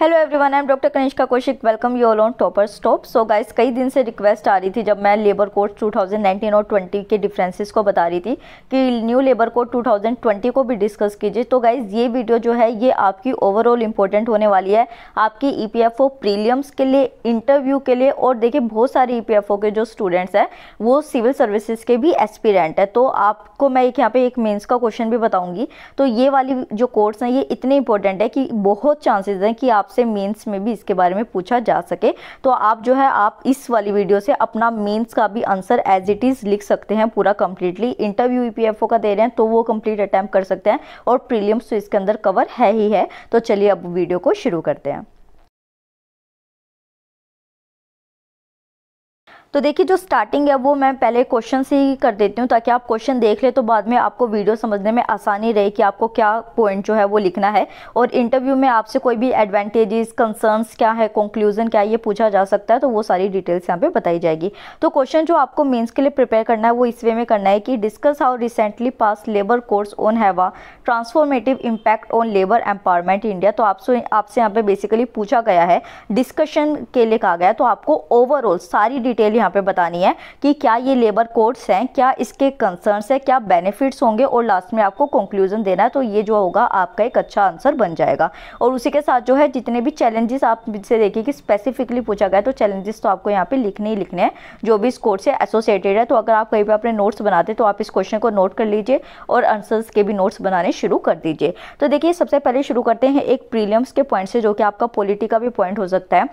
hello everyone I am doctor Kanishka Kaushik welcome you all on topper stop so guys कई दिन से request आ रही थी जब मैं लेबर कोड 2019 और 20 के डिफरेंसेस को बता रही थी कि न्यू लेबर कोड 2020 को भी डिस्कस कीजिए तो गाइस ये वीडियो जो है ये आपकी ओवरऑल इंपॉर्टेंट होने वाली है आपकी ई पी प्रीलियम्स के लिए इंटरव्यू के लिए और देखिए बहुत सारे ई e के जो स्टूडेंट्स हैं वो सिविल सर्विसेज के भी एस्पिरेंट है तो आपको मैं एक यहाँ पर एक मेन्स का क्वेश्चन भी बताऊँगी तो ये वाली जो कोर्स हैं ये इतने इंपॉर्टेंट है कि बहुत चांसेज हैं कि आप आपसे मेंस में भी इसके बारे में पूछा जा सके तो आप जो है आप इस वाली वीडियो से अपना मेंस का भी आंसर एज इट इज़ लिख सकते हैं पूरा कंप्लीटली इंटरव्यू ई का दे रहे हैं तो वो कंप्लीट अटैम्प्ट कर सकते हैं और प्रीलियम्स तो इसके अंदर कवर है ही है तो चलिए अब वीडियो को शुरू करते हैं तो देखिए जो स्टार्टिंग है वो मैं पहले क्वेश्चन से ही कर देती हूँ ताकि आप क्वेश्चन देख ले तो बाद में आपको वीडियो समझने में आसानी रहे कि आपको क्या पॉइंट जो है वो लिखना है और इंटरव्यू में आपसे कोई भी एडवांटेजेस कंसर्न्स क्या है कंक्लूजन क्या है ये पूछा जा सकता है तो वो सारी डिटेल्स यहाँ पे बताई जाएगी तो क्वेश्चन जो आपको मीन्स के लिए प्रिपेयर करना है वो इस वे में करना है कि discuss how recently pass labour codes on have a transformative impact on labour empowerment India तो आपसे आपसे यहाँ पे बेसिकली पूछा गया है डिस्कशन के लिए कहा गया तो आपको ओवरऑल सारी डिटेल यहाँ पे बतानी है कि क्या ये लेबर कोड्स हैं क्या इसके कंसर्न्स हैं क्या बेनिफिट्स होंगे और लास्ट में आपको कंक्लूजन देना है तो ये जो होगा आपका एक अच्छा आंसर बन जाएगा और उसी के साथ जो है जितने भी चैलेंजेस आप से देखिए कि स्पेसिफिकली पूछा गया तो चैलेंजेस तो आपको यहाँ पे लिखने ही लिखने हैं जो भी इस कोर्स से एसोसिएटेड है तो अगर आप कहीं पर अपने नोट्स बनाते तो आप इस क्वेश्चन को नोट कर लीजिए और आंसर्स के भी नोट्स बनाने शुरू कर दीजिए तो देखिए सबसे पहले शुरू करते हैं एक प्रीलियम्स के पॉइंट से जो कि आपका पॉलिटी का भी पॉइंट हो सकता है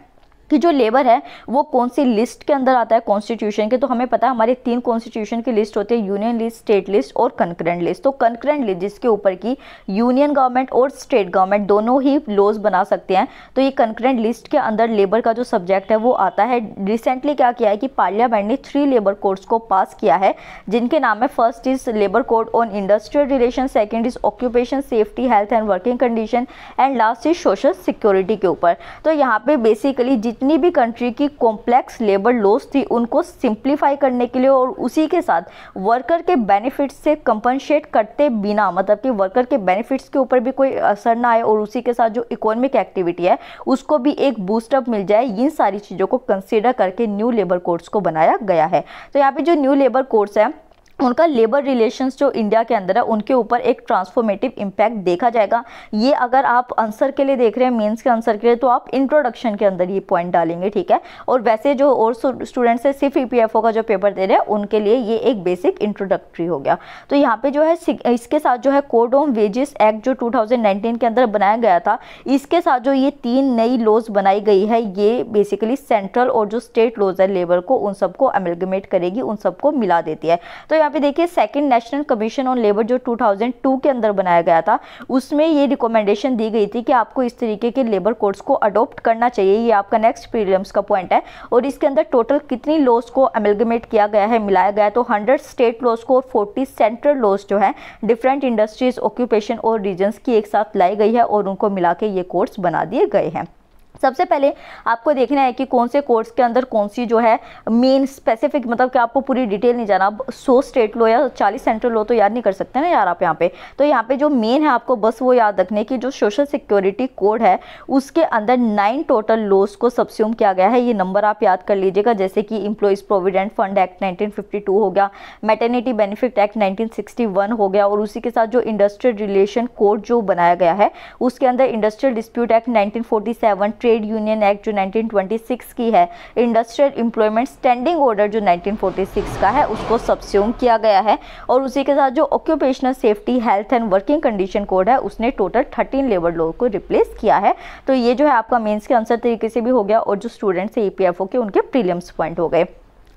कि जो लेबर है वो कौन सी लिस्ट के अंदर आता है कॉन्स्टिट्यूशन के तो हमें पता है हमारे तीन कॉन्स्टिट्यूशन की लिस्ट होती है यूनियन लिस्ट स्टेट लिस्ट और कंकरेंट लिस्ट तो कंकरेंट लिस्ट जिसके ऊपर की यूनियन गवर्नमेंट और स्टेट गवर्नमेंट दोनों ही लॉज बना सकते हैं तो ये कंकरेंट लिस्ट के अंदर लेबर का जो सब्जेक्ट है वो आता है रिसेंटली क्या किया है कि पार्लियामेंट ने थ्री लेबर कोर्ट्स को पास किया है जिनके नाम है first is labour code on industrial relation second is occupation safety health and working condition and last is social security के ऊपर तो यहाँ पर बेसिकली जिस जितनी भी कंट्री की कॉम्प्लेक्स लेबर लॉस थी उनको सिंप्लीफाई करने के लिए और उसी के साथ वर्कर के बेनिफिट्स से कंपनसेट करते बिना मतलब कि वर्कर के बेनिफिट्स के ऊपर भी कोई असर ना आए और उसी के साथ जो इकोनॉमिक एक्टिविटी है उसको भी एक बूस्टअप मिल जाए इन सारी चीज़ों को कंसिडर करके न्यू लेबर कोर्स को बनाया गया है तो यहाँ पर जो न्यू लेबर कोर्स है उनका लेबर रिलेशंस जो इंडिया के अंदर है उनके ऊपर एक ट्रांसफॉर्मेटिव इम्पैक्ट देखा जाएगा ये अगर आप आंसर के लिए देख रहे हैं मेंस के आंसर के लिए तो आप इंट्रोडक्शन के अंदर ये पॉइंट डालेंगे ठीक है और वैसे जो और स्टूडेंट्स है सिर्फ ई e का जो पेपर दे रहे हैं उनके लिए ये एक बेसिक इंट्रोडक्ट्री हो गया तो यहाँ पर जो है इसके साथ जो है कोड ऑम वेजेस एक्ट जो टू के अंदर बनाया गया था इसके साथ जो ये तीन नई लॉज बनाई गई है ये बेसिकली सेंट्रल और जो स्टेट लॉज है लेबर को उन सबको अमेलगमेट करेगी उन सबको मिला देती है तो यहाँ पे देखिए second national commission on labour जो 2002 के अंदर बनाया गया था उसमें ये रिकमेंडेशन दी गई थी कि आपको इस तरीके के लेबर कोड्स को अडोप्ट करना चाहिए ये आपका नेक्स्ट प्रीलियम्स का पॉइंट है और इसके अंदर टोटल कितनी लॉस को एमलगमेट किया गया है मिलाया गया तो हंड्रेड स्टेट लॉस को और फोर्टी सेंट्रल लॉस जो है डिफरेंट इंडस्ट्रीज ऑक्यूपेशन और रीजन्स की एक साथ लाई गई है और उनको मिला के ये कोर्स बना दिए गए हैं सबसे पहले आपको देखना है कि कौन से कोर्स के अंदर कौन सी जो है मेन स्पेसिफिक मतलब कि आपको पूरी डिटेल नहीं जाना अब सौ स्टेट लो या चालीस सेंट्रल लो तो याद नहीं कर सकते ना यार आप यहाँ पे तो यहाँ पे जो मेन है आपको बस वो याद रखने की जो सोशल सिक्योरिटी कोड है उसके अंदर नाइन टोटल लोस को सब्स्यूम किया गया है ये नंबर आप याद कर लीजिएगा जैसे कि employees provident fund act nineteen हो गया मेटर्निटी बेनिफिट एक्ट नाइनटीन हो गया और उसी के साथ जो इंडस्ट्रियल रिलेशन कोड जो बनाया गया है उसके अंदर industrial dispute act nineteen trade union act जो 1926 की है इंडस्ट्रियल एम्प्लॉयमेंट स्टैंडिंग ऑर्डर जो 1946 का है उसको सब्स्यूम किया गया है और उसी के साथ जो occupational safety health and working condition code है उसने टोटल थर्टीन लेबर लॉ को रिप्लेस किया है तो ये जो है आपका मेन्स के आंसर तरीके से भी हो गया और जो स्टूडेंट्स है ई के उनके प्रीलियम्स पॉइंट हो गए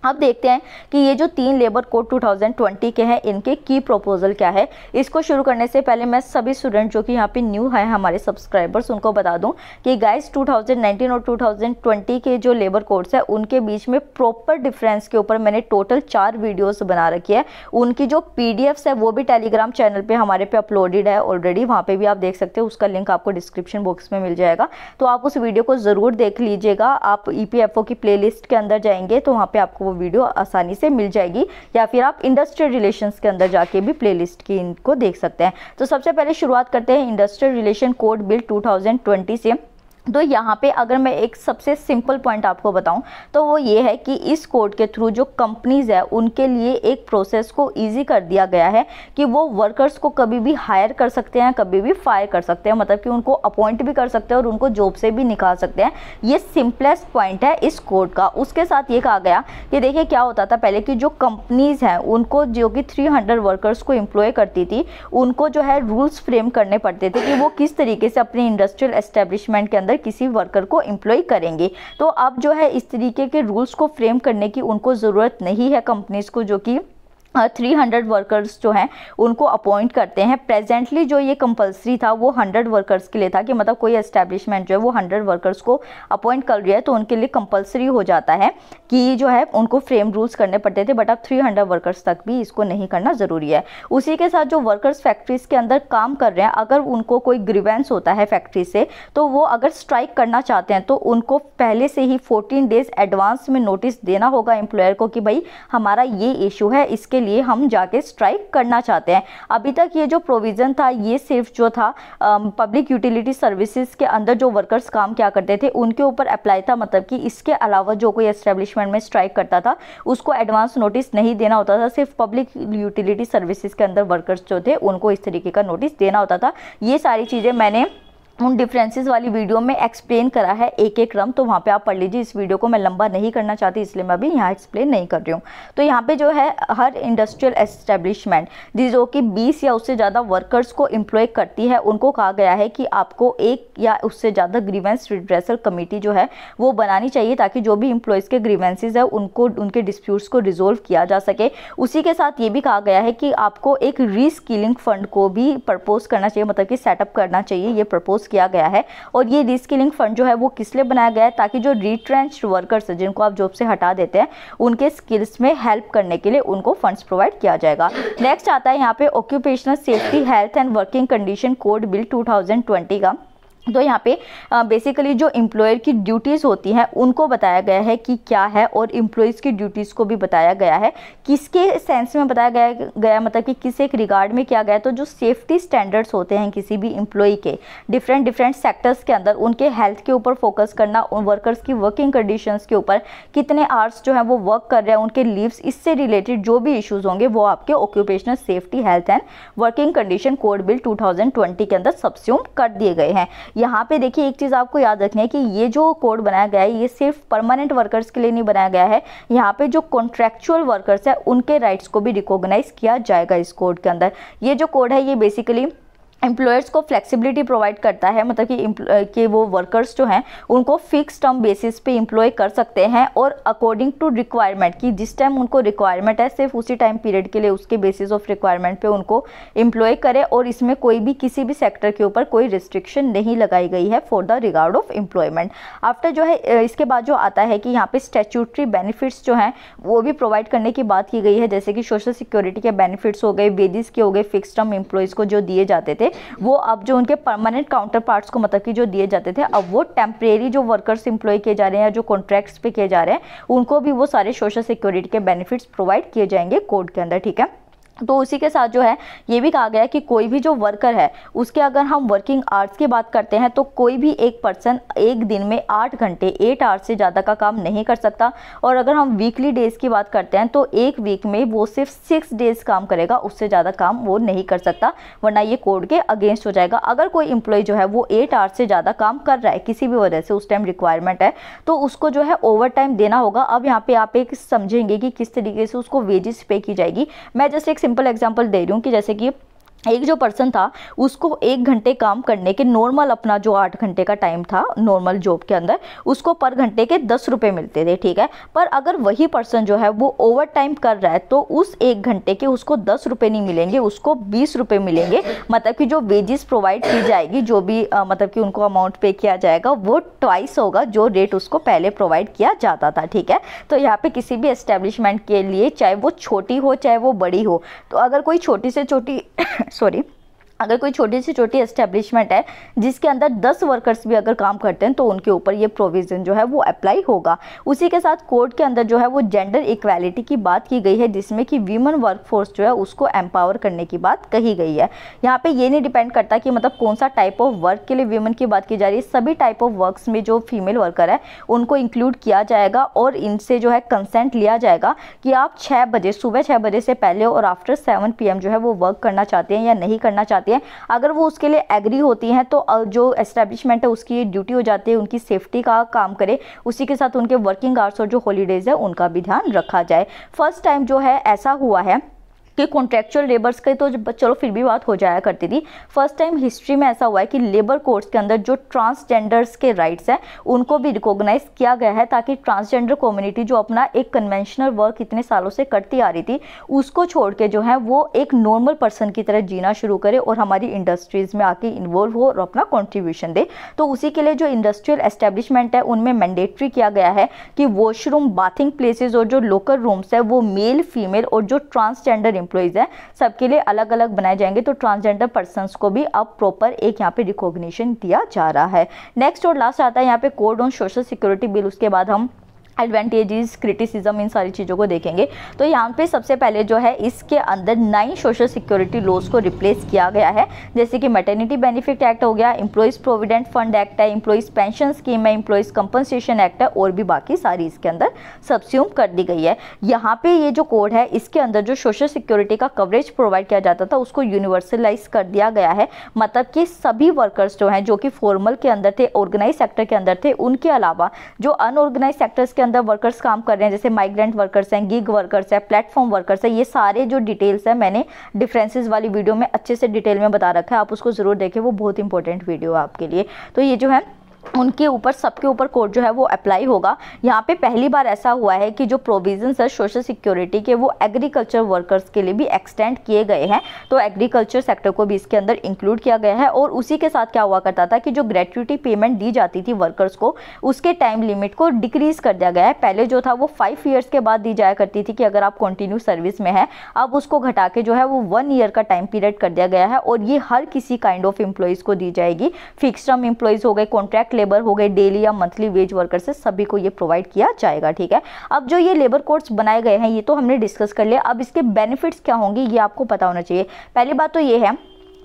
अब देखते हैं कि ये जो तीन लेबर कोड 2020 के हैं इनके की प्रपोजल क्या है इसको शुरू करने से पहले मैं सभी स्टूडेंट जो कि यहाँ पे न्यू है हमारे सब्सक्राइबर्स उनको बता दूं कि गाइस 2019 और 2020 के जो लेबर कोड्स है उनके बीच में प्रॉपर डिफरेंस के ऊपर मैंने टोटल चार वीडियोज़ बना रखी है उनकी जो पी है वो भी टेलीग्राम चैनल पर हमारे पे अपलोडेड है ऑलरेडी वहाँ पर भी आप देख सकते हो उसका लिंक आपको डिस्क्रिप्शन बॉक्स में मिल जाएगा तो आप उस वीडियो को ज़रूर देख लीजिएगा आप ई e की प्ले के अंदर जाएंगे तो वहाँ पर आपको वो वीडियो आसानी से मिल जाएगी या फिर आप इंडस्ट्रियल रिलेशंस के अंदर जाके भी प्लेलिस्ट की इनको देख सकते हैं तो सबसे पहले शुरुआत करते हैं इंडस्ट्रियल रिलेशन कोड बिल 2020 से तो यहाँ पे अगर मैं एक सबसे सिंपल पॉइंट आपको बताऊं तो वो ये है कि इस कोड के थ्रू जो कंपनीज़ है उनके लिए एक प्रोसेस को इजी कर दिया गया है कि वो वर्कर्स को कभी भी हायर कर सकते हैं कभी भी फायर कर सकते हैं मतलब कि उनको अपॉइंट भी कर सकते हैं और उनको जॉब से भी निकाल सकते हैं ये सिंपलेस्ट पॉइंट है इस कोड का उसके साथ ये कहा गया कि देखिए क्या होता था पहले कि जो कंपनीज़ हैं उनको जो कि थ्री वर्कर्स को इम्प्लॉय करती थी उनको जो है रूल्स फ्रेम करने पड़ते थे कि वो किस तरीके से अपने इंडस्ट्रियल एस्टेब्लिशमेंट के अंदर अंदर किसी वर्कर को एम्प्लॉय करेंगे तो अब जो है इस तरीके के रूल्स को फ्रेम करने की उनको ज़रूरत नहीं है कंपनीज़ को जो कि थ्री हंड्रेड वर्कर्स जो हैं उनको अपॉइंट करते हैं प्रेजेंटली जो ये कंपलसरी था वो हंड्रेड वर्कर्स के लिए था कि मतलब कोई एस्टेब्लिशमेंट जो है वो हंड्रेड वर्कर्स को अपॉइंट कर रही है तो उनके लिए कंपलसरी हो जाता है कि जो है उनको फ्रेम रूल्स करने पड़ते थे बट अब थ्री हंड्रेड वर्कर्स तक भी इसको नहीं करना ज़रूरी है उसी के साथ जो वर्कर्स फैक्ट्रीज़ के अंदर काम कर रहे हैं अगर उनको कोई ग्रीवेंस होता है फैक्ट्री से तो वो अगर स्ट्राइक करना चाहते हैं तो उनको पहले से ही फोर्टीन डेज एडवांस में नोटिस देना होगा एम्प्लॉयर को कि भाई हमारा ये इशू है इसके लिए हम जाके स्ट्राइक करना चाहते हैं अभी तक ये जो प्रोविज़न था ये सिर्फ जो था पब्लिक यूटिलिटी सर्विसेज के अंदर जो वर्कर्स काम क्या करते थे उनके ऊपर अप्लाई था मतलब कि इसके अलावा जो कोई एस्टेब्लिशमेंट में स्ट्राइक करता था उसको एडवांस नोटिस नहीं देना होता था सिर्फ पब्लिक यूटिलिटी सर्विसेज के अंदर वर्कर्स जो थे उनको इस तरीके का नोटिस देना होता था ये सारी चीज़ें मैंने उन डिफरेंसेस वाली वीडियो में एक्सप्लेन करा है एक एक क्रम तो वहाँ पे आप पढ़ लीजिए इस वीडियो को मैं लंबा नहीं करना चाहती इसलिए मैं अभी यहाँ एक्सप्लेन नहीं कर रही हूँ तो यहाँ पे जो है हर इंडस्ट्रियल एस्टेब्लिशमेंट जो कि 20 या उससे ज़्यादा वर्कर्स को इम्प्लॉय करती है उनको कहा गया है कि आपको एक या उससे ज़्यादा ग्रीवेंस रिड्रेसल कमेटी जो है वो बनानी चाहिए ताकि जो भी इम्प्लॉयज़ के ग्रीवेंसेज है उनको उनके डिस्प्यूट्स को रिजोल्व किया जा सके उसी के साथ ये भी कहा गया है कि आपको एक रीस्किलिंग फंड को भी प्रपोज करना चाहिए मतलब कि सेटअप करना चाहिए ये प्रपोज किया गया है और ये रिस्किलिंग फंड जो है वो किस लिए बनाया गया है ताकि जो रिट्रेंच वर्कर्स हैं जिनको आप जॉब से हटा देते हैं उनके स्किल्स में हेल्प करने के लिए उनको फंड्स प्रोवाइड किया जाएगा नेक्स्ट आता है यहाँ पे occupational safety health and working condition code bill two का तो यहाँ पे बेसिकली जो एम्प्लॉयर की ड्यूटीज़ होती हैं उनको बताया गया है कि क्या है और इम्प्लॉयज़ की ड्यूटीज़ को भी बताया गया है किसके सेंस में बताया गया गया मतलब कि किस एक रिगार्ड में किया गया तो जो सेफ्टी स्टैंडर्ड्स होते हैं किसी भी एम्प्लॉय के डिफरेंट डिफरेंट सेक्टर्स के अंदर उनके हेल्थ के ऊपर फोकस करना उन वर्कर्स की वर्किंग कंडीशन के ऊपर कितने आर्ट्स जो हैं वो वर्क कर रहे हैं उनके लीव्स इससे रिलेटेड जो भी इशूज़ होंगे वो आपके occupational safety health and working condition code bill two के अंदर सब्स्यूम कर दिए गए हैं यहाँ पे देखिए एक चीज़ आपको याद रखनी है कि ये जो कोड बनाया गया है ये सिर्फ परमानेंट वर्कर्स के लिए नहीं बनाया गया है यहाँ पे जो कॉन्ट्रेक्चुअल वर्कर्स है उनके राइट्स को भी रिकॉग्नाइज किया जाएगा इस कोड के अंदर ये जो कोड है ये बेसिकली एम्प्लॉयर्स को फ्लेक्सिबिलिटी प्रोवाइड करता है मतलब कि कि वो वर्कर्स जो हैं उनको फिक्स टर्म बेसिस पे इम्प्लॉय कर सकते हैं और अकॉर्डिंग टू रिक्वायरमेंट कि जिस टाइम उनको रिक्वायरमेंट है सिर्फ उसी टाइम पीरियड के लिए उसके बेसिस ऑफ रिक्वायरमेंट पे उनको इम्प्लॉय करे और इसमें कोई भी किसी भी सेक्टर के ऊपर कोई रिस्ट्रिक्शन नहीं लगाई गई है for the regard of employment after जो है इसके बाद जो आता है कि यहाँ पर स्टेचूटरी बेनिफिट्स जो हैं वो भी प्रोवाइड करने की बात की गई है जैसे कि सोशल सिक्योरिटी के बेनिफिट्स हो गए वेजिस के हो गए फिक्स टर्म एम्प्लॉयज़ को जो दिए जाते थे वो अब जो उनके परमानेंट काउंटर पार्ट्स को मतलब कि जो दिए जाते थे अब वो टेम्परेरी जो वर्कर्स इंप्लॉय किए जा रहे हैं जो कॉन्ट्रैक्ट्स पे किए जा रहे हैं उनको भी वो सारे सोशल सिक्योरिटी के बेनिफिट्स प्रोवाइड किए जाएंगे कोर्ट के अंदर ठीक है तो उसी के साथ जो है ये भी कहा गया है कि कोई भी जो वर्कर है उसके अगर हम वर्किंग आवर्स की बात करते हैं तो कोई भी एक पर्सन एक दिन में आठ घंटे एट आवर्स से ज़्यादा का काम नहीं कर सकता और अगर हम वीकली डेज़ की बात करते हैं तो एक वीक में वो सिर्फ सिक्स डेज़ काम करेगा उससे ज़्यादा काम वो नहीं कर सकता वरना ये कोड के अगेंस्ट हो जाएगा अगर कोई एम्प्लॉय जो है वो एट आवर्स से ज़्यादा काम कर रहा है किसी भी वजह से उस टाइम रिक्वायरमेंट है तो उसको जो है ओवर टाइम देना होगा अब यहाँ पर आप एक समझेंगे कि किस तरीके से उसको वेजेस पे की जाएगी मैं जस्ट एक सिंपल एग्जाम्पल दे रही हूँ कि जैसे कि एक जो पर्सन था उसको एक घंटे काम करने के नॉर्मल अपना जो आठ घंटे का टाइम था नॉर्मल जॉब के अंदर उसको पर घंटे के दस रुपये मिलते थे ठीक है पर अगर वही पर्सन जो है वो ओवर टाइम कर रहा है तो उस एक घंटे के उसको दस रुपये नहीं मिलेंगे उसको बीस रुपये मिलेंगे मतलब कि जो वेजेस प्रोवाइड की जाएगी जो भी आ, मतलब कि उनको अमाउंट पे किया जाएगा वो ट्वाइस होगा जो रेट उसको पहले प्रोवाइड किया जाता था ठीक है तो यहाँ पर किसी भी एस्टेब्लिशमेंट के लिए चाहे वो छोटी हो चाहे वो बड़ी हो तो अगर कोई छोटी से छोटी सॉरी अगर कोई छोटी से छोटी एस्टेब्लिशमेंट है जिसके अंदर 10 वर्कर्स भी अगर काम करते हैं तो उनके ऊपर ये प्रोविज़न जो है वो अप्लाई होगा उसी के साथ कोर्ट के अंदर जो है वो जेंडर इक्वालिटी की बात की गई है जिसमें कि वीमन वर्कफोर्स जो है उसको एम्पावर करने की बात कही गई है यहाँ पे ये नहीं डिपेंड करता कि मतलब कौन सा टाइप ऑफ वर्क के लिए वीमन की बात की जा रही है सभी टाइप ऑफ वर्क में जो फीमेल वर्कर है उनको इंक्लूड किया जाएगा और इनसे जो है कंसेंट लिया जाएगा कि आप छः बजे सुबह छः बजे से पहले और आफ्टर सेवन पी जो है वो वर्क करना चाहते हैं या नहीं करना चाहते जाती है अगर वो उसके लिए एग्री होती हैं तो जो एस्टेब्लिशमेंट है उसकी ड्यूटी हो जाती है उनकी सेफ्टी का काम करे उसी के साथ उनके वर्किंग आवर्स और जो हॉलीडेज़ है उनका भी ध्यान रखा जाए फर्स्ट टाइम जो है ऐसा हुआ है कि कॉन्ट्रेक्चुअल लेबर्स के तो चलो फिर भी बात हो जाया करती थी फर्स्ट टाइम हिस्ट्री में ऐसा हुआ है कि लेबर कोर्ट्स के अंदर जो ट्रांसजेंडर्स के राइट्स हैं उनको भी रिकॉग्नाइज किया गया है ताकि ट्रांसजेंडर कम्युनिटी जो अपना एक कन्वेंशनल वर्क इतने सालों से करती आ रही थी उसको छोड़ के जो है वो एक नॉर्मल पर्सन की तरह जीना शुरू करे और हमारी इंडस्ट्रीज़ में आके इन्वॉल्व हो और अपना कॉन्ट्रीब्यूशन दे तो उसी के लिए जो इंडस्ट्रियल एस्टेब्लिशमेंट है उनमें मैंडेट्री किया गया है कि वॉशरूम बाथिंग प्लेसेज और जो लोकल रूम्स है वो मेल फीमेल और जो ट्रांसजेंडर एम्प्लॉयज़ हैं सबके लिए अलग अलग बनाए जाएंगे तो ट्रांसजेंडर पर्सन को भी अब प्रॉपर एक यहाँ पे रिकॉग्निशन दिया जा रहा है नेक्स्ट और लास्ट आता है यहाँ पे code on social security bill उसके बाद हम एडवांटेजेस क्रिटिसिज्म इन सारी चीज़ों को देखेंगे तो यहाँ पे सबसे पहले जो है इसके अंदर नाइन सोशल सिक्योरिटी लॉज को रिप्लेस किया गया है जैसे कि मेटर्निटी बेनिफिट एक्ट हो गया इम्प्लॉइज प्रोविडेंट फंड एक्ट है इम्प्लॉइज पेंशन स्कीम है इम्प्लॉइज कंपनसेशन एक्ट है और भी बाकी सारी इसके अंदर सब्स्यूम कर दी गई है यहाँ पे ये जो कोड है इसके अंदर जो सोशल सिक्योरिटी का कवरेज प्रोवाइड किया जाता था उसको यूनिवर्सलाइज कर दिया गया है मतलब कि सभी वर्कर्स जो हैं जो कि फॉर्मल के अंदर थे ऑर्गेनाइज सेक्टर के अंदर थे उनके अलावा जो अनऑर्गेनाइज सेक्टर्स के अंदर वर्कर्स काम कर रहे हैं जैसे माइग्रेंट वर्कर्स हैं गिग वर्कर्स हैं प्लेटफॉर्म वर्कर्स हैं ये सारे जो डिटेल्स हैं मैंने डिफ्रेंसेज वाली वीडियो में अच्छे से डिटेल में बता रखा है आप उसको ज़रूर देखें वो बहुत इंपॉर्टेंट वीडियो है आपके लिए तो ये जो है उनके ऊपर सबके ऊपर कोर्ट जो है वो अप्लाई होगा यहाँ पे पहली बार ऐसा हुआ है कि जो प्रोविजन है सोशल सिक्योरिटी के वो एग्रीकल्चर वर्कर्स के लिए भी एक्सटेंड किए गए हैं तो एग्रीकल्चर सेक्टर को भी इसके अंदर इंक्लूड किया गया है और उसी के साथ क्या हुआ करता था कि जो ग्रेचुटी पेमेंट दी जाती थी वर्कर्स को उसके टाइम लिमिट को डिक्रीज़ कर दिया गया है पहले जो था वो फाइव ईयर्स के बाद दी जाया करती थी कि अगर आप कंटिन्यू सर्विस में है अब उसको घटा के जो है वो वन ईयर का टाइम पीरियड कर दिया गया है और ये हर किसी काइंड ऑफ एम्प्लॉयज़ को दी जाएगी फिक्स टर्म एम्प्लॉयज़ हो गए कॉन्ट्रैक्ट कॉन्ट्रैक्ट लेबर हो गए डेली या मंथली वेज वर्कर से सभी को ये प्रोवाइड किया जाएगा ठीक है अब जो ये लेबर कोड्स बनाए गए हैं ये तो हमने डिस्कस कर लिया अब इसके बेनिफिट्स क्या होंगे ये आपको पता होना चाहिए पहली बात तो ये है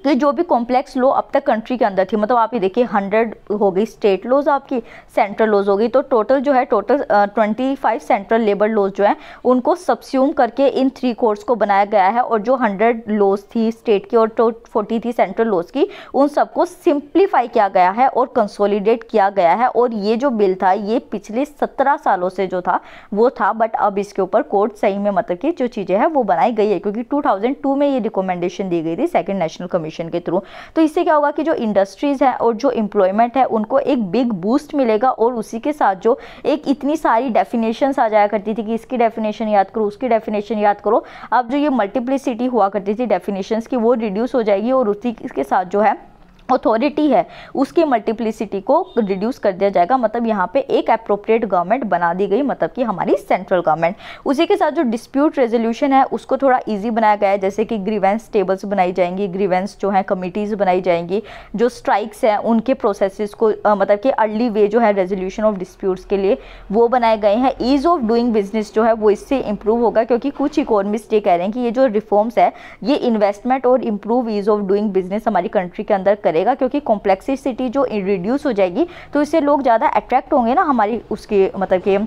तो जो भी कॉम्प्लेक्स लॉ अब तक कंट्री के अंदर थी मतलब आप ये देखिए हंड्रेड हो गई स्टेट लॉज आपकी सेंट्रल लॉज हो गई तो टोटल जो है total twenty five central labour laws जो है उनको सब्स्यूम करके इन थ्री कोर्ट्स को बनाया गया है और जो हंड्रेड लॉज थी स्टेट की और फोर्टी तो थी सेंट्रल लॉज की उन सबको सिंप्लीफाई किया गया है और कंसोलिडेट किया गया है और ये जो बिल था ये पिछले सत्रह सालों से जो था वो था बट अब इसके ऊपर कोर्ट सही में मतलब की जो चीज़ें हैं वो बनाई गई है क्योंकि टू में ये रिकमेंडेशन दी गई थी सेकेंड नेशनल कमीशन एप्लीकेशन के थ्रू तो इससे क्या होगा कि जो इंडस्ट्रीज़ है और जो एम्प्लॉयमेंट है उनको एक बिग बूस्ट मिलेगा और उसी के साथ जो एक इतनी सारी डेफिनेशन आ जाया करती थी कि इसकी डेफिनेशन याद करो उसकी डेफिनेशन याद करो अब जो ये मल्टीप्लिसिटी हुआ करती थी डेफिनेशन की वो रिड्यूस हो जाएगी और उसी के साथ जो है अथॉरिटी है उसकी मल्टीप्लिसिटी को रिड्यूस कर दिया जाएगा मतलब यहाँ पे एक अप्रोप्रिएट गवर्नमेंट बना दी गई मतलब कि हमारी सेंट्रल गवर्नमेंट उसी के साथ जो डिस्प्यूट रेजोल्यूशन है उसको थोड़ा इजी बनाया गया है जैसे कि ग्रीवेंस टेबल्स बनाई जाएंगी ग्रीवेंस जो है कमिटीज़ बनाई जाएंगी जो स्ट्राइक्स हैं उनके प्रोसेस को मतलब कि अर्ली वे जो है रेजोल्यूशन ऑफ डिस्प्यूट्स के लिए वो बनाए गए हैं ईज़ ऑफ डूइंग बिजनेस जो है वो इससे इम्प्रूव होगा क्योंकि कुछ इकोनॉमिस्ट ये कह रहे हैं कि ये जो रिफॉर्म्स है ये इन्वेस्टमेंट और improve ease of doing business हमारी कंट्री के अंदर करें करेगा क्योंकि कॉम्प्लेक्सिसिटी जो रिड्यूस हो जाएगी तो इससे लोग ज़्यादा अट्रैक्ट होंगे ना हमारी उसके मतलब कि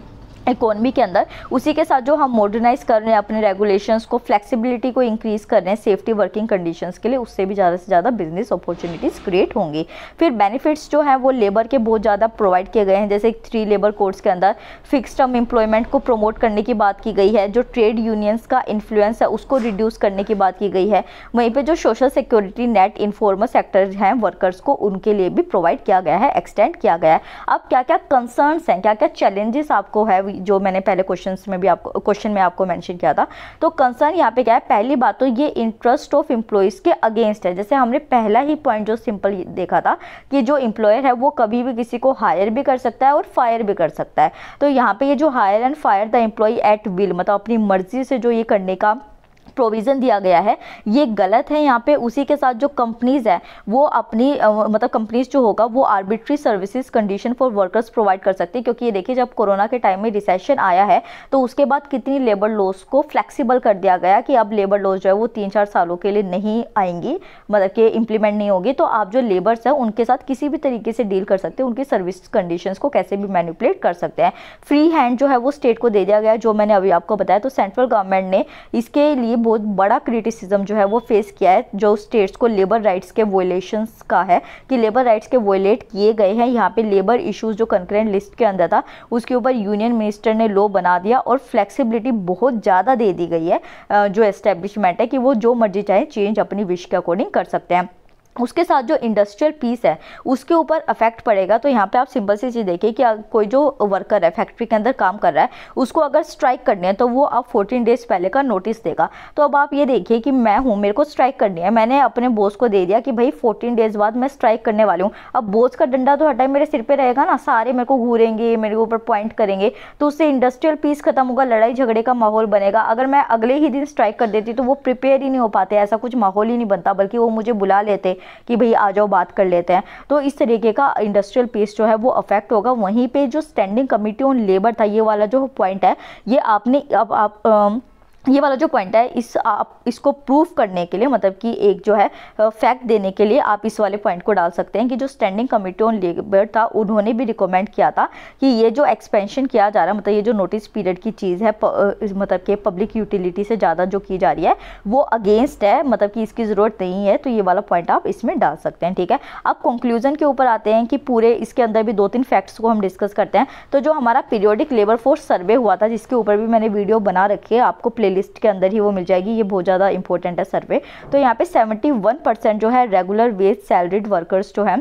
इकोनमी के अंदर उसी के साथ जो हम मॉडर्नाइज कर रहे हैं अपने रेगुलेशंस को फ्लेक्सिबिलिटी को इंक्रीज कर रहे हैं सेफ्टी वर्किंग कंडीशंस के लिए उससे भी ज़्यादा से ज़्यादा बिजनेस अपॉर्चुनिटीज़ क्रिएट होंगी फिर बेनिफिट्स जो हैं वो लेबर के बहुत ज़्यादा प्रोवाइड किए गए हैं जैसे थ्री लेबर कोर्स के अंदर फिक्स टर्म एम्प्लॉयमेंट को प्रमोट करने की बात की गई है जो ट्रेड यूनियंस का इन्फ्लुएंस है उसको रिड्यूस करने की बात की गई है वहीं पर जो social security net informal sector हैं वर्कर्स को उनके लिए भी प्रोवाइड किया गया है एक्सटेंड किया गया है अब क्या क्या कंसर्नस हैं क्या क्या चैलेंजेस आपको है जो मैंने पहले क्वेश्चन में भी आपको क्वेश्चन में आपको मैंशन किया था तो कंसर्न यहाँ पे क्या है पहली बात तो ये इंटरेस्ट ऑफ एम्प्लॉयज़ के अगेंस्ट है जैसे हमने पहला ही पॉइंट जो सिंपल देखा था कि जो एम्प्लॉयर है वो कभी भी किसी को हायर भी कर सकता है और फायर भी कर सकता है तो यहाँ पे ये जो hire and fire the employ at will मतलब अपनी मर्जी से जो ये करने का प्रोविज़न दिया गया है ये गलत है यहाँ पे उसी के साथ जो कंपनीज़ है वो अपनी आ, मतलब कंपनीज़ जो होगा वो arbitrary services condition for workers provide कर सकती है क्योंकि ये देखिए जब कोरोना के टाइम में रिसेशन आया है तो उसके बाद कितनी लेबर लॉस को फ्लेक्सिबल कर दिया गया कि अब लेबर लॉस जो है वो तीन चार सालों के लिए नहीं आएंगी मतलब कि इम्प्लीमेंट नहीं होगी तो आप जो लेबर्स हैं उनके साथ किसी भी तरीके से डील कर सकते हैं उनकी सर्विस कंडीशन को कैसे भी मैनिपुलेट कर सकते हैं फ्री हैंड जो है वो स्टेट को दे दिया गया जो मैंने अभी आपको बताया तो सेंट्रल गवर्नमेंट ने इसके लिए बहुत बड़ा क्रिटिसिज्म जो है वो फेस किया है जो स्टेट्स को लेबर राइट्स के वोलेशंस का है कि लेबर राइट्स के वोलेट किए गए हैं यहाँ पे लेबर इश्यूज जो कंक्रेंट लिस्ट के अंदर था उसके ऊपर यूनियन मिनिस्टर ने लॉ बना दिया और फ्लेक्सिबिलिटी बहुत ज़्यादा दे दी गई है जो एस्टेब्लिशमेंट है कि वो जो मर्जी चाहे चेंज अपनी विश के अकॉर्डिंग कर सकते हैं उसके साथ जो इंडस्ट्रियल पीस है उसके ऊपर अफेक्ट पड़ेगा तो यहाँ पे आप सिंपल सी चीज़ देखिए कि कोई जो वर्कर है फैक्ट्री के अंदर काम कर रहा है उसको अगर स्ट्राइक करनी है तो वो आप 14 डेज पहले का नोटिस देगा तो अब आप ये देखिए कि मैं हूँ मेरे को स्ट्राइक करनी है मैंने अपने बोस को दे दिया कि भाई फोर्टीन डेज बाद मैं स्ट्राइक करने वाली हूँ अब बोस का डंडा तो हटाए मेरे सिर पर रहेगा ना सारे मेरे को घूरेंगे मेरे ऊपर पॉइंट करेंगे तो उससे इंडस्ट्रियल पीस खत्म होगा लड़ाई झगड़े का माहौल बनेगा अगर मैं अगले ही दिन स्ट्राइक कर देती तो वो प्रिपेयर ही नहीं हो पाते ऐसा कुछ माहौल ही नहीं बनता बल्कि वो मुझे बुला लेते कि भाई आ जाओ बात कर लेते हैं तो इस तरीके का इंडस्ट्रियल पीस जो है वो अफेक्ट होगा वहीं पे जो स्टैंडिंग कमेटी ऑन लेबर था ये वाला जो पॉइंट है ये आपने अब आप, आप, आप ये वाला जो पॉइंट है इस आप इसको प्रूफ करने के लिए मतलब कि एक जो है फैक्ट देने के लिए आप इस वाले पॉइंट को डाल सकते हैं कि जो स्टैंडिंग कमेटी ऑन लेबर था उन्होंने भी रिकमेंड किया था कि ये जो एक्सपेंशन किया जा रहा है मतलब ये जो नोटिस पीरियड की चीज़ है मतलब कि पब्लिक यूटिलिटी से ज़्यादा जो की जा रही है वो अगेंस्ट है मतलब कि इसकी ज़रूरत नहीं है तो ये वाला पॉइंट आप इसमें डाल सकते हैं ठीक है अब कंक्लूजन के ऊपर आते हैं कि पूरे इसके अंदर भी दो तीन फैक्ट्स को हम डिस्कस करते हैं तो जो हमारा पीरियोडिक लेबर फोर्स सर्वे हुआ था जिसके ऊपर भी मैंने वीडियो बना रखी है आपको प्ले लिस्ट के अंदर ही वो मिल जाएगी ये बहुत ज़्यादा इंपॉर्टेंट है सर्वे तो यहाँ पे 71 परसेंट जो है रेगुलर वेज सैलरीड वर्कर्स जो है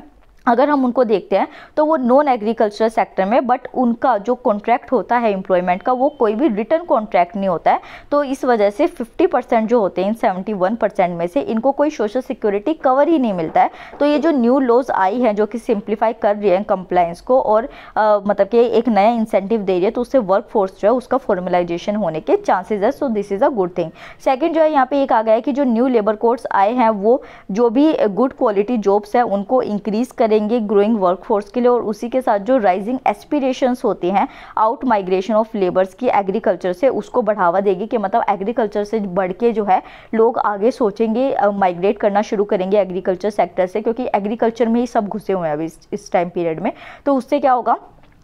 अगर हम उनको देखते हैं तो वो नॉन एग्रीकल्चरल सेक्टर में बट उनका जो कॉन्ट्रैक्ट होता है एम्प्लॉयमेंट का वो कोई भी रिटर्न कॉन्ट्रैक्ट नहीं होता है तो इस वजह से 50 परसेंट जो होते हैं इन 71 परसेंट में से इनको कोई सोशल सिक्योरिटी कवर ही नहीं मिलता है तो ये जो न्यू लॉज आई हैं जो कि सिंप्लीफाई कर रही है कंप्लाइंस को और आ, मतलब कि एक नया इंसेंटिव दे रही है तो उससे वर्क फोर्स जो है उसका फॉर्मलाइजेशन होने के चांसेज है so this is a good thing second जो है यहाँ पर एक आ गया है कि जो न्यू लेबर कोड्स आए हैं वो जो भी गुड क्वालिटी जॉब्स हैं उनको इंक्रीज़ करें देंगे ग्रोइंग वर्कफोर्स के लिए और उसी के साथ जो राइजिंग एस्पिरेशंस होते हैं आउट माइग्रेशन ऑफ लेबर्स की एग्रीकल्चर से उसको बढ़ावा देगी कि मतलब एग्रीकल्चर से बढ़ के जो है लोग आगे सोचेंगे माइग्रेट करना शुरू करेंगे एग्रीकल्चर सेक्टर से क्योंकि एग्रीकल्चर में ही सब घुसे हुए हैं अभी इस टाइम पीरियड में तो उससे क्या होगा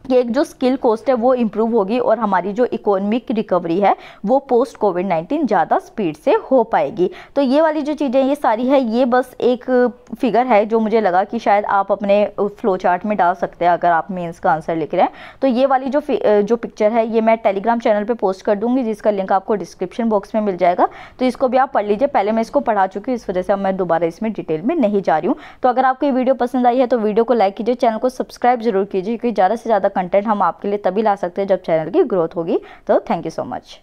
कि एक जो स्किल कोस्ट है वो इम्प्रूव होगी और हमारी जो इकोनॉमिक रिकवरी है वो पोस्ट कोविड नाइन्टीन ज़्यादा स्पीड से हो पाएगी तो ये वाली जो चीज़ें ये सारी है ये बस एक फिगर है जो मुझे लगा कि शायद आप अपने फ्लो चार्ट में डाल सकते हैं अगर आप मेन्स का आंसर लिख रहे हैं तो ये वाली जो जो पिक्चर है ये मैं टेलीग्राम चैनल पर पोस्ट कर दूँगी जिसका लिंक आपको डिस्क्रिप्शन बॉक्स में मिल जाएगा तो इसको भी आप पढ़ लीजिए पहले मैं इसको पढ़ा चुकी हूँ इस वजह से अब मैं दोबारा इसमें डिटेल में नहीं जा रही हूँ तो अगर आपको ये वीडियो पसंद आई है तो वीडियो को लाइक कीजिए चैनल को सब्सक्राइब जरूर कीजिए क्योंकि ज़्यादा से ज़्यादा कंटेंट हम आपके लिए तभी ला सकते हैं जब चैनल की ग्रोथ होगी तो थैंक यू सो मच